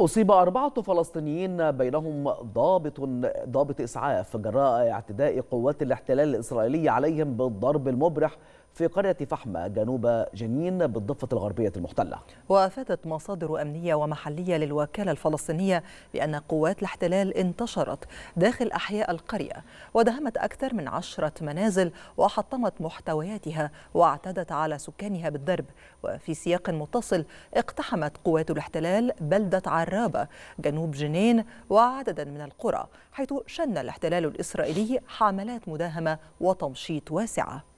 أصيب أربعة فلسطينيين بينهم ضابط ضابط إسعاف جراء اعتداء قوات الاحتلال الإسرائيلي عليهم بالضرب المبرح في قرية فحمة جنوب جنين بالضفة الغربية المحتلة وأفادت مصادر أمنية ومحلية للوكالة الفلسطينية بأن قوات الاحتلال انتشرت داخل أحياء القرية ودهمت أكثر من عشرة منازل وحطمت محتوياتها واعتدت على سكانها بالضرب وفي سياق متصل اقتحمت قوات الاحتلال بلدة عرابة جنوب جنين وعددا من القرى حيث شن الاحتلال الإسرائيلي حملات مداهمة وتمشيط واسعة